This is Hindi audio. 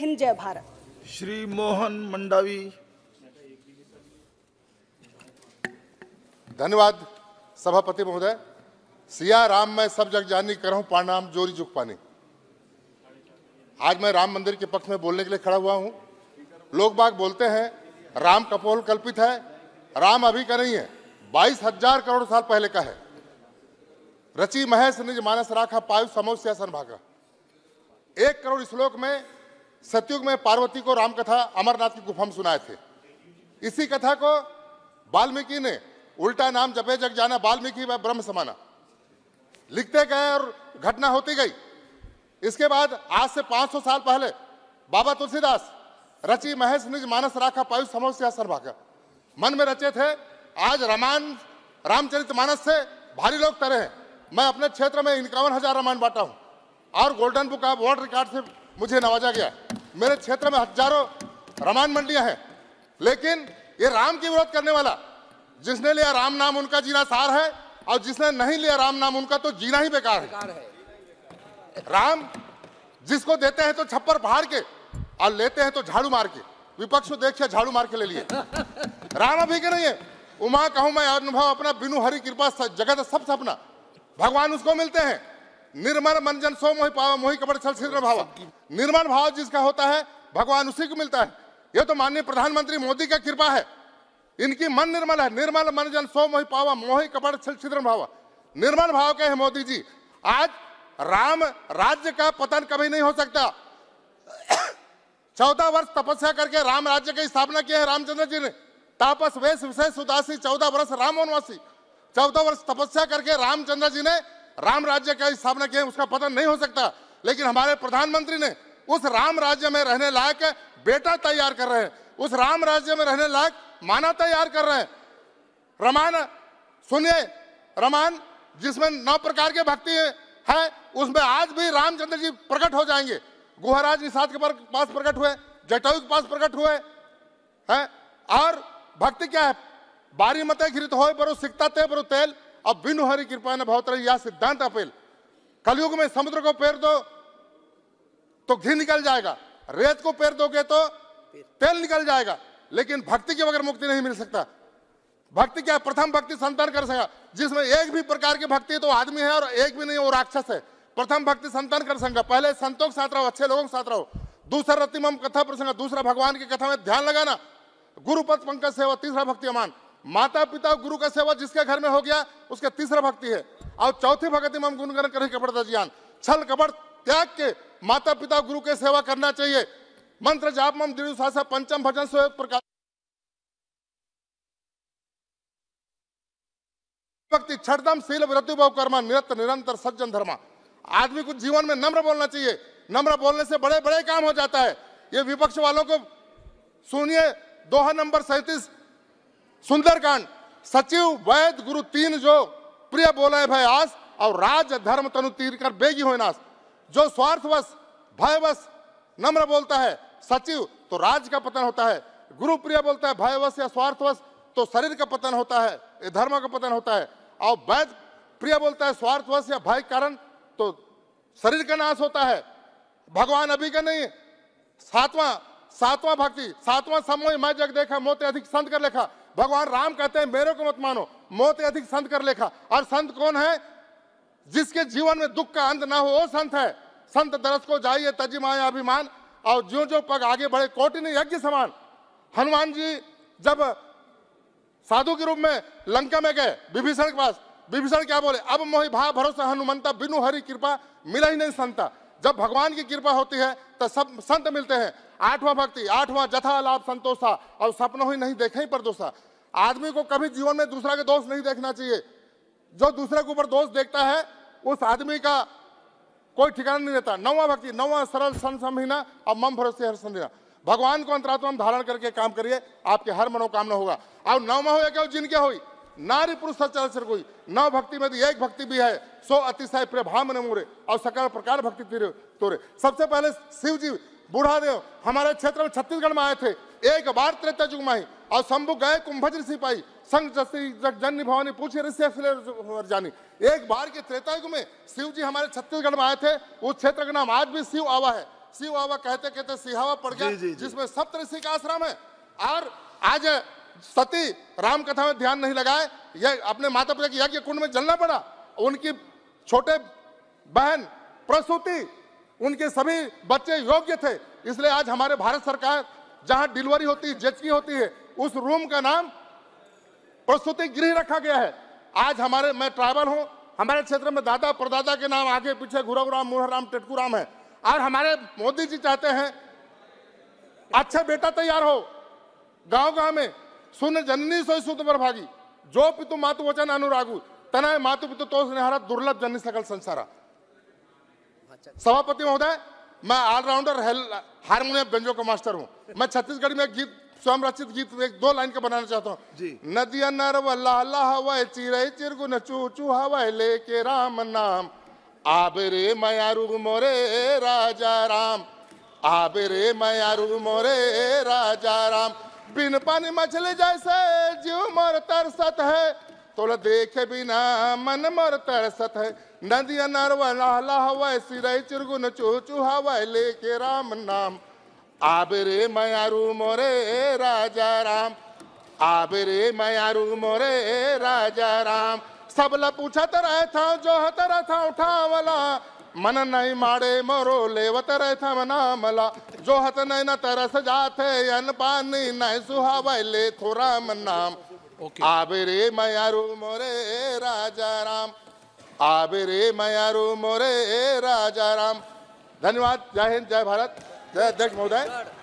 हिंद जय भारत श्री मोहन मंडावी धन्यवाद सभापति महोदय सिया राम मैं सब जग जानी कर हूं पाणाम जोरी झुक पाने आज मैं राम मंदिर के पक्ष में बोलने के लिए खड़ा हुआ हूँ लोग बाग बोलते हैं राम कपोल कल्पित है राम अभी का नहीं है बाईस हजार करोड़ साल पहले का है रची महेश निज मानस राखा पायु समोस्या भागा एक करोड़ श्लोक में सतयुग में पार्वती को रामकथा अमरनाथ की गुफा में सुनाए थे इसी कथा को वाल्मीकि ने उल्टा नाम जपे जग जाना वाल्मीकि व ब्रह्म समाना लिखते गए और घटना होती गई इसके बाद आज से 500 साल पहले बाबा तुलसीदास रची महेश निज मानस राखा पायु समोस्या सर्भाखा मन में रचे थे आज रामायण रामचरित मानस से भारी लोग तरे हैं मैं अपने क्षेत्र में इक्यावन हजार रामायण बांटा हूँ और golden book of world record से मुझे नवाजा गया है मेरे क्षेत्र में हजारों रामायण मंडलियां हैं लेकिन ये राम की विरोध करने वाला जिसने लिया राम नाम उनका जीना सार है और जिसने नहीं लिया राम नाम उनका तो जीना ही बेकार है राम जिसको देते हैं तो छप्पर फाड़ के और लेते हैं तो झाड़ू मार के विपक्ष को देखिए झाड़ू मार के ले लिए राम अभी के नहीं है उमा कहूं मैं अनुभव अपना बिनु हरि कृपा जगत सब सपना भगवान उसको मिलते हैं निर्मल मंजन सो मोहि पाव मोहि कपड़ छल छिद्र भाव निर्मल भाव जिसका होता है भगवान उसी को मिलता है यह तो माननीय प्रधानमंत्री मोदी का कृपा है इनकी मन निर्मल है निर्मल मन जन सो मोहि पाव मोहि कपड़ छल छिद्र भाव निर्मल भाव के हैं मोदी जी आज राम राज्य का पतन कभी नहीं हो सकता चौदह वर्ष तपस्या करके राम राज्य की स्थापना किया है रामचंद्र जी ने तापस वेश विशेष उदासी चौदह वर्ष राम वनवासी चौदह वर्ष तपस्या करके रामचंद्र जी ने राम राज्य का स्थापना किया उसका पतन नहीं हो सकता लेकिन हमारे प्रधानमंत्री ने उस राम राज्य में रहने लायक बेटा तैयार कर रहे हैं उस राम राज्य में रहने लायक माना तैयार कर रहे हैं रमान सुनिए रमान जिसमें नौ प्रकार के भक्ति है, है उसमें आज भी रामचंद्र जी प्रकट हो जाएंगे गुहराज निषाद के पास प्रकट हुए जटायु के पास प्रकट हुए हैं और भक्ति क्या है बारी मते घृत हो पर सिकता ते पर तेल अब बिनु हरि कृपा न भावतर यह सिद्धांत अपेल कलयुग में समुद्र को पैर दो तो घी निकल जाएगा रेत को पैर दोगे तो तेल निकल जाएगा लेकिन भक्ति के बगैर मुक्ति नहीं मिल सकता भक्ति क्या प्रथम भक्ति संतान कर सका जिसमें एक भी प्रकार की भक्ति तो आदमी है और एक भी नहीं वो राक्षस है प्रथम भक्ति संतान कर संगा पहले संतों के साथ रहो अच्छे लोगों के साथ रहो दूसरा रतिमम कथा प्रसंग दूसरा भगवान की कथा में ध्यान लगाना गुरुपद पंकज सेवा तीसरा भक्ति अमान माता पिता गुरु का सेवा जिसके घर में हो गया उसका तीसरा भक्ति है और चौथी में हम गुणगण करें कपड़ता ज्ञान छल कपड़ त्याग के माता पिता गुरु के सेवा करना चाहिए मंत्र जाप मम दृढ़ पंचम भजन स्वयं प्रकार भक्ति छठदम शील व्रतुभव कर्मा निरत निरंतर सज्जन धर्मा आदमी को जीवन में नम्र बोलना चाहिए नम्र बोलने से बड़े बड़े काम हो जाता है ये विपक्ष वालों को सुनिए दोहा नंबर सैतीस सुंदरकांड सचिव वैद गुरु तीन जो प्रिय बोले भय आस और राज धर्म तनु तीर कर बेगी हो नास जो स्वार्थवश भयवश नम्र बोलता है सचिव तो राज का पतन होता है गुरु प्रिय बोलता है भयवश या स्वार्थवश तो शरीर का पतन होता है धर्म का पतन होता है और वैद प्रिय बोलता है स्वार्थवश या भय कारण तो शरीर का नाश होता है भगवान अभी का नहीं सातवां सातवां भक्ति सातवां समोह मैं जग देखा मोते अधिक संत कर लेखा भगवान राम कहते हैं मेरे को मत मानो मौत अधिक संत कर लेखा और संत कौन है जिसके जीवन में दुख का अंत ना हो वो संत है संत दरस को जाइए तजी माया अभिमान और जो जो पग आगे बढ़े कोटि ने यज्ञ समान हनुमान जी जब साधु के रूप में लंका में गए विभीषण के पास विभीषण क्या बोले अब मोहि भा भरोसा हनुमंता बिनु हरि कृपा मिला ही नहीं संता जब भगवान की कृपा होती है तो सब संत मिलते हैं आठवां भक्ति आठवां जथा लाभ संतोषा और सपनों ही नहीं देखे ही प्रदोषा आदमी को कभी जीवन में दूसरा के दोष नहीं देखना चाहिए जो दूसरे के ऊपर दोष देखता है उस आदमी का कोई ठिकाना नहीं रहता नवा भक्ति नवा सरल सन और मम भरोसे हर समझना भगवान को अंतरात्मा धारण करके काम करिए आपके हर मनोकामना होगा अब नवा हो या क्या जिनके हुई नारी ನಾರಿ ಪುರುಷ कोई नव भक्ति में तो एक भक्ति भी है सो अतिशय प्रभाव मन मोरे और सकल प्रकार भक्ति तोरे सबसे पहले शिव जी बूढ़ा देव हमारे क्षेत्र में छत्तीसगढ़ में आए थे एक बार त्रेता जुग माही और शंभु गए कुंभज ऋषि पाई संग जन्य भवानी पूछे ऋषि जानी एक बार के त्रेता युग में शिव जी हमारे छत्तीसगढ़ में आए थे उस क्षेत्र का नाम आज भी शिव आवा है शिव आवा कहते कहते सिहावा पड़ गया जिसमें सप्तऋषि का आश्रम है और आज सती राम कथा में ध्यान नहीं लगाए यह अपने माता पिता की यज्ञ कुंड में जलना पड़ा उनकी छोटे बहन प्रसूति उनके सभी बच्चे योग्य थे इसलिए आज हमारे भारत सरकार जहां डिलीवरी होती है जचकी होती है उस रूम का नाम प्रसूति गृह रखा गया है आज हमारे मैं ट्राइबल हूं हमारे क्षेत्र में दादा परदादा के नाम आगे पीछे राम मोहर राम टेटकू राम है और हमारे मोदी जी चाहते हैं अच्छा बेटा तैयार हो गांव गांव में सुन जननी सोई सुत पर भागी जो पितु मातु वचन अनुरागु तनाय मातु पितु तो स्नेहारा दुर्लभ जननी सकल संसारा सभापति महोदय मैं ऑलराउंडर हारमोनियम बेंजो का मास्टर हूँ मैं छत्तीसगढ़ में गीत स्वयं रचित गीत एक दो लाइन का बनाना चाहता हूँ नदिया नरव लाला हवा चिरे चिरगुन चू हवा लेके राम नाम आबरे मयारू मोरे राजा राम आबे रे मयारू मोरे राजा राम बिन पानी मछली जैसे जीव मोर तरसत है तोल देखे बिना मन मोर तरसत है नदिया नरवा लाला हवाए सिरई चिरगुन चूचू हवाए लेके राम नाम आबे रे मयारू मोरे राजा राम आबे रे मयारू मोरे राजा राम सबला पूछत रहता जो हत रहता उठावला मन नहीं मारे मोरो लेवत रहता मना मला जो नहीं न तरस जाते अन पानी नहीं सुहावे ले थोरा मन नाम okay. मोरे राजा राम आबरे मयारू मोरे राजा राम धन्यवाद जय हिंद जय भारत जय अध्यक्ष महोदय